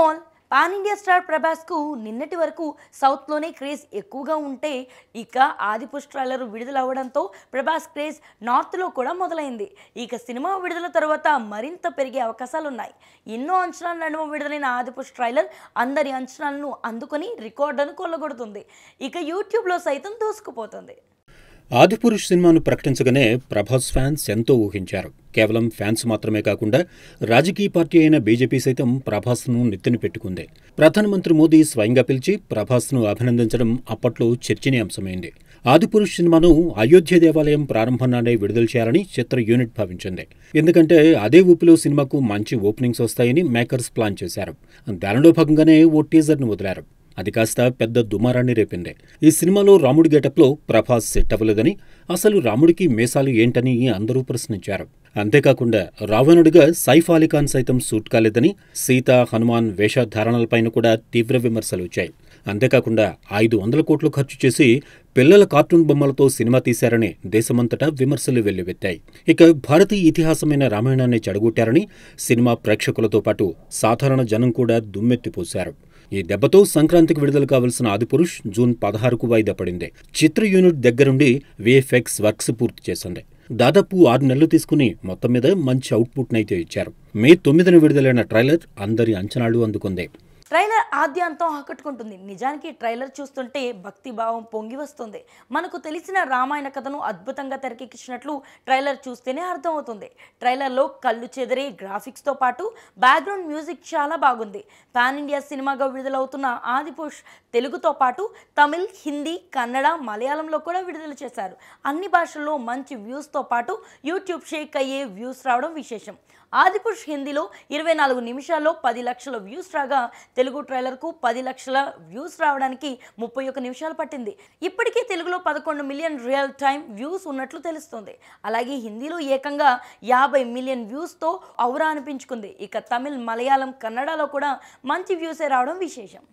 all pan India star ప్రభాస్కు నిన్నటి వరకు సౌత్లోనే క్రేజ్ ఎక్కువగా ఉంటే ఇక ఆదిపుష్ ట్రైలర్ విడుదలవ్వడంతో ప్రభాస్ క్రేజ్ నార్త్లో కూడా మొదలైంది ఇక సినిమా విడుదల తర్వాత మరింత పెరిగే అవకాశాలున్నాయి ఎన్నో అంచనాల నడుమ విడుదలైన ఆదిపుష్ ట్రైలర్ అందరి అంచనాలను అందుకొని రికార్డును కొల్లగొడుతుంది ఇక యూట్యూబ్లో సైతం దూసుకుపోతుంది ఆదిపురుష్ సినిమాను ప్రకటించగానే ప్రభాస్ ఫ్యాన్స్ ఎంతో ఊహించారు కేవలం ఫ్యాన్స్ మాత్రమే కాకుండా రాజకీయ పార్టీ అయిన బీజేపీ సైతం ప్రభాస్ను నెత్తిన పెట్టుకుంది ప్రధానమంత్రి మోదీ స్వయంగా పిలిచి ప్రభాస్ను అభినందించడం అప్పట్లో చర్చనీయాంశమైంది ఆదిపురుష్ సినిమాను అయోధ్య దేవాలయం ప్రారంభం నాడే విడుదల చేయాలని చిత్ర యూనిట్ భావించింది ఎందుకంటే అదే ఊపిలో సినిమాకు మంచి ఓపెనింగ్స్ వస్తాయని మేకర్స్ ప్లాన్ చేశారు దానిలో భాగంగానే ఓ టీజర్ను వదిలారు అది కాస్త పెద్ద దుమారాన్ని రేపింది ఈ సినిమాలో రాముడి గెటప్లో ప్రభాస్ సెట్ అవ్వలేదని అసలు రాముడికి మేసాలు ఏంటని అందరూ ప్రశ్నించారు అంతేకాకుండా రావణుడిగా సైఫ్ అలీఖాన్ సైతం సూట్ కాలేదని సీత హనుమాన్ వేషధారణలపైన కూడా తీవ్ర విమర్శలు వచ్చాయి అంతేకాకుండా ఐదు వందల కోట్లు ఖర్చు చేసి పిల్లల కార్టూన్ బొమ్మలతో సినిమా తీశారని దేశమంతటా విమర్శలు వెల్లువెత్తాయి ఇక భారతీయ ఇతిహాసమైన రామాయణాన్ని చెడగొట్టారని సినిమా ప్రేక్షకులతో పాటు సాధారణ జనం కూడా దుమ్మెత్తిపోశారు ఈ దెబ్బతో సంక్రాంతికి విడుదల కావాల్సిన ఆదిపురుష్ జూన్ పదహారుకు వాయిదా పడింది చిత్ర యూనిట్ దగ్గరుండి విఎఫ్ఎక్స్ వర్క్స్ పూర్తి చేసింది దాదాపు ఆరు నెలలు తీసుకుని మొత్తం మీద మంచి నైతే ఇచ్చారు మే తొమ్మిదిన విడుదలైన ట్రైలర్ అందరి అంచనాలు అందుకుంది ట్రైలర్ ఆద్యాంతం ఆకట్టుకుంటుంది నిజానికి ట్రైలర్ చూస్తుంటే భక్తి భావం పొంగి వస్తుంది మనకు తెలిసిన రామాయణ కథను అద్భుతంగా తెరకెక్కించినట్లు ట్రైలర్ చూస్తేనే అర్థమవుతుంది ట్రైలర్లో కళ్ళు చెదిరే గ్రాఫిక్స్తో పాటు బ్యాక్గ్రౌండ్ మ్యూజిక్ చాలా బాగుంది పాన్ ఇండియా సినిమాగా విడుదలవుతున్న ఆదిపుష్ తెలుగుతో పాటు తమిళ్ హిందీ కన్నడ మలయాళంలో కూడా విడుదల చేశారు అన్ని భాషల్లో మంచి వ్యూస్తో పాటు యూట్యూబ్ షేక్ అయ్యే వ్యూస్ రావడం విశేషం ఆదిపురుష్ హిందీలో ఇరవై నాలుగు నిమిషాల్లో పది లక్షల వ్యూస్ రాగా తెలుగు ట్రైలర్కు పది లక్షల వ్యూస్ రావడానికి ముప్పై ఒక్క నిమిషాలు పట్టింది ఇప్పటికీ తెలుగులో పదకొండు మిలియన్ రియల్ టైమ్ వ్యూస్ ఉన్నట్లు తెలుస్తుంది అలాగే హిందీలో ఏకంగా యాభై మిలియన్ వ్యూస్తో ఔరా అనిపించుకుంది ఇక తమిళ్ మలయాళం కన్నడలో కూడా మంచి వ్యూసే రావడం విశేషం